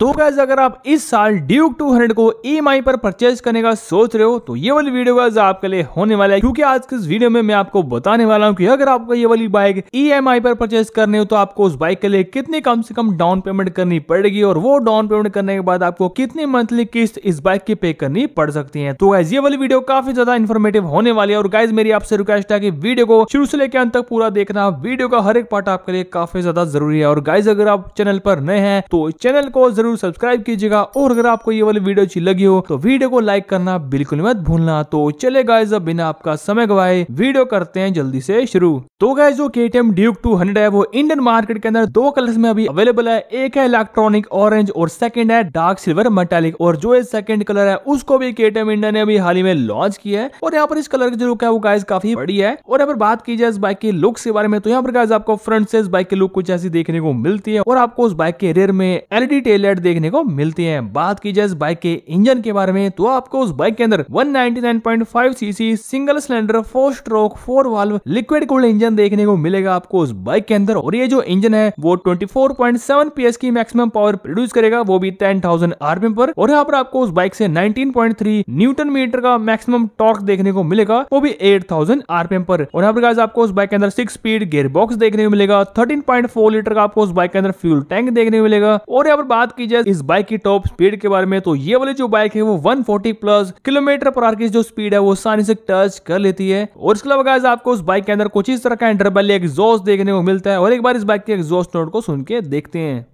तो गैज अगर आप इस साल ड्यूक 200 को ई e पर परचेज करने का सोच रहे हो तो ये वाली वीडियो गैज आपके लिए होने वाला है क्योंकि आज के इस वीडियो में मैं आपको बताने वाला हूँ कि अगर आपको ये वाली बाइक ई e पर परचेज करनी हो तो आपको उस बाइक के लिए कितनी कम से कम डाउन पेमेंट करनी पड़ेगी और वो डाउन पेमेंट करने के बाद आपको कितनी मंथली किस्त इस बाइक की पे करनी पड़ सकती है तो गैज ये वाली वीडियो काफी ज्यादा इन्फॉर्मेटिव होने वाली है और गाइज मेरी आपसे रिक्वेस्ट है की वीडियो को शुरू से लेकर अंत तक पूरा देखना वीडियो का हर एक पार्ट आपके लिए काफी ज्यादा जरूरी है और गाइज अगर आप चैनल पर नए हैं तो चैनल को जरूर जरूर सब्सक्राइब कीजिएगा और अगर आपको ये वाली वीडियो अच्छी लगी हो तो वीडियो को लाइक करना बिल्कुल मत भूलना तो चले गाइज अब बिना आपका समय गवाए वीडियो करते हैं जल्दी से शुरू तो गए जो K T M Duke two hundred है वो इंडियन मार्केट के अंदर दो कलर्स में अभी अवेलेबल है एक है इलेक्ट्रॉनिक ऑरेंज और सेकंड है डार्क सिल्वर मेटालिक और जो सेकंड कलर है उसको भी के टी एम इंडिया ने अभी हाल ही में लॉन्च किया है और यहाँ पर इस कलर की जो लुक है वो गाइज काफी बड़ी है और यहाँ पर बात की जाए इस बाइक के लुक्स के बारे में तो यहाँ पर गाइज आपको फ्रंट से इस बाइक की लुक कुछ ऐसी देखने को मिलती है और आपको उस बाइक के रेयर में एलईडी लाइट देखने को मिलती है बात की जाए इस बाइक के इंजन के बारे में तो आपको उस बाइक के अंदर one CC single cylinder four stroke four valve liquid cooled engine engine देखने को मिलेगा आपको उस बाइक के अंदर और ये जो इंजन है वो 24.7 पीएस की मैक्सिमम पावर प्रोड्यूस करेगा वो भी 10,000 आरपीएम पर और यहाँ पर आपको उस बाइक से 19.3 न्यूटन मीटर का मैक्सिमम टॉर्क देखने को मिलेगा वो भी 8,000 आरपीएम पर और यहाँ पर आपको उस बाइक के अंदर सिक्स स्पीड गियर बॉक्स देखने को मिलेगा 13.4 लीटर का आपको उस बाइक के अंदर फ्यूल टैंक देखने को मिलेगा और यहाँ पर बात की जाए इस बाइक की टॉप स्पीड के बारे में तो ये वाली जो बाइक है वो 140 प्लस किलोमीटर पर आर की जो स्पीड है वो आसानी से टच कर लेती है और इसके अलावा आपको उस बाइक के अंदर कुछ इस तरह का इंटरबल डबल एग्जॉस्ट देखने को मिलता है और एक बार इस बाइक के एग्जॉस्ट नोट को सुन के देखते हैं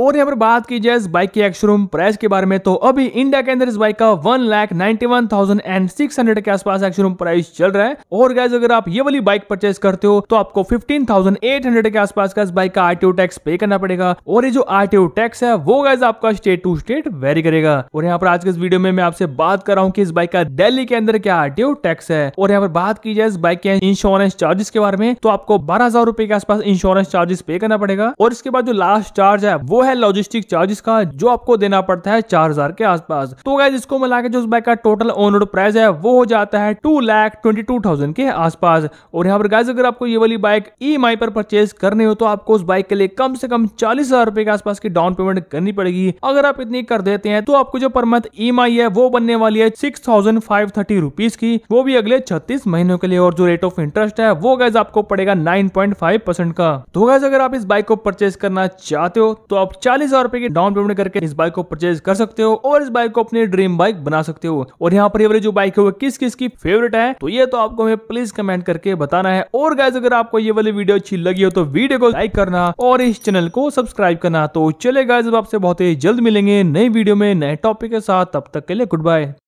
और यहाँ पर बात की जाए इस बाइक के एक्सरूम प्राइस के बारे में तो अभी इंडिया के अंदर इस बाइक का one lakh ninety one thousand and six hundred के आसपास एक्सरूम प्राइस चल रहा है और गैस अगर आप ये वाली बाइक परचेज करते हो तो आपको फिफ्टीन थाउजेंड एट हंड्रेड के आसपास का इस बाइक का आरटीओ टैक्स पे करना पड़ेगा और ये जो आरटीओ टैक्स है वो गैस आपका स्टेट टू स्टेट वेरी करेगा और यहाँ पर आज के इस वीडियो में मैं आपसे बात कर रहा हूँ की इस बाइक का दिल्ली के अंदर क्या आरटीओ टैक्स है और यहाँ पर बात की जाए इस बाइक के इंश्योरेंस चार्जेस के बारे में तो आपको बारह हजार रुपए के आसपास इंश्योरेंस चार्जेस पे करना पड़ेगा और इसके बाद जो लास्ट चार्ज है वो है है लॉजिस्टिक चार्जेस का जो आपको देना पड़ता है चार हजार के आसपास तो गाइज इसको मिला के जो उस बाइक का टोटल ऑन रोड प्राइस है वो हो जाता है two lakh twenty two thousand के आसपास और यहाँ पर गाइज अगर आपको ये वाली बाइक ई एम आई पर परचेज करनी हो तो आपको उस बाइक के लिए कम से कम चालीस हजार रुपए के आसपास की डाउन पेमेंट करनी पड़ेगी अगर आप इतनी कर देते हैं तो आपको जो पर मंथ ई है वो बनने वाली है six thousand five thirty rupees की वो भी अगले छत्तीस महीनों के लिए और जो रेट ऑफ इंटरेस्ट है वो गैज आपको पड़ेगा नाइन पॉइंट फाइव परसेंट का तो गैज अगर आप इस बाइक को परचेज करना चाहते हो तो आप चालीस हजार रुपए की डाउन पेमेंट करके इस बाइक को परचेज कर सकते हो और इस बाइक को अपनी ड्रीम बाइक बना सकते हो और यहाँ पर जो बाइक है वो किस किस की फेवरेट है तो ये तो आपको हमें प्लीज कमेंट करके बताना है और गैस अगर आपको ये वाली वीडियो अच्छी लगी हो तो वीडियो को लाइक करना और इस चैनल को सब्सक्राइब करना तो चले गाइज आपसे बहुत ही जल्द मिलेंगे नई वीडियो में नए टॉपिक के साथ तब तक के लिए गुड बाय